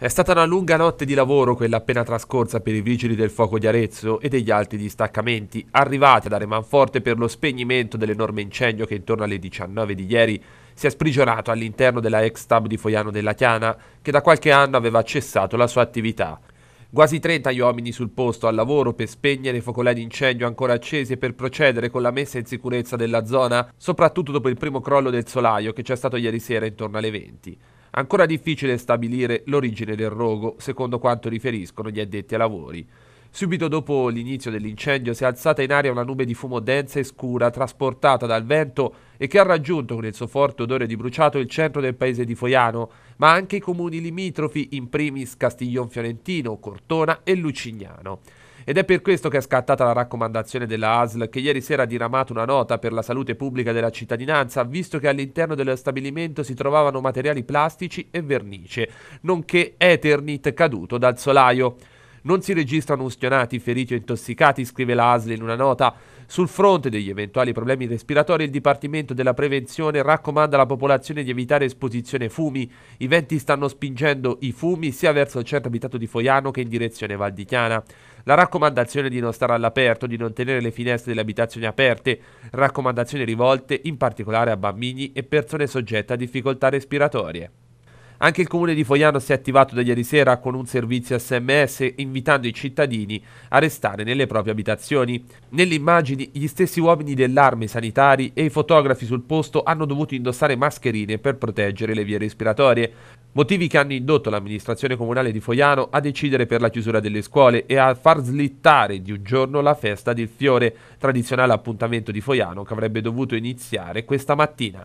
È stata una lunga notte di lavoro quella appena trascorsa per i vigili del fuoco di Arezzo e degli altri distaccamenti, arrivati a dare manforte per lo spegnimento dell'enorme incendio che intorno alle 19 di ieri si è sprigionato all'interno della ex stab di Foiano della Chiana, che da qualche anno aveva cessato la sua attività. Quasi 30 gli uomini sul posto al lavoro per spegnere i focolai di incendio ancora accesi e per procedere con la messa in sicurezza della zona, soprattutto dopo il primo crollo del solaio che c'è stato ieri sera intorno alle 20. Ancora difficile stabilire l'origine del rogo, secondo quanto riferiscono gli addetti ai lavori. Subito dopo l'inizio dell'incendio si è alzata in aria una nube di fumo densa e scura trasportata dal vento e che ha raggiunto con il suo forte odore di bruciato il centro del paese di Foiano, ma anche i comuni limitrofi, in primis Castiglion Fiorentino, Cortona e Lucignano. Ed è per questo che è scattata la raccomandazione della ASL, che ieri sera ha diramato una nota per la salute pubblica della cittadinanza, visto che all'interno dello stabilimento si trovavano materiali plastici e vernice, nonché eternit caduto dal solaio. Non si registrano ustionati, feriti o intossicati, scrive la ASL in una nota. Sul fronte degli eventuali problemi respiratori, il Dipartimento della Prevenzione raccomanda alla popolazione di evitare esposizione ai fumi. I venti stanno spingendo i fumi sia verso il centro abitato di Foiano che in direzione valdichiana. La raccomandazione è di non stare all'aperto, di non tenere le finestre delle abitazioni aperte, raccomandazioni rivolte in particolare a bambini e persone soggette a difficoltà respiratorie. Anche il comune di Fogliano si è attivato da ieri sera con un servizio sms invitando i cittadini a restare nelle proprie abitazioni. Nelle immagini gli stessi uomini dell'arma, i sanitari e i fotografi sul posto hanno dovuto indossare mascherine per proteggere le vie respiratorie, motivi che hanno indotto l'amministrazione comunale di Fogliano a decidere per la chiusura delle scuole e a far slittare di un giorno la festa del fiore, tradizionale appuntamento di Fogliano che avrebbe dovuto iniziare questa mattina.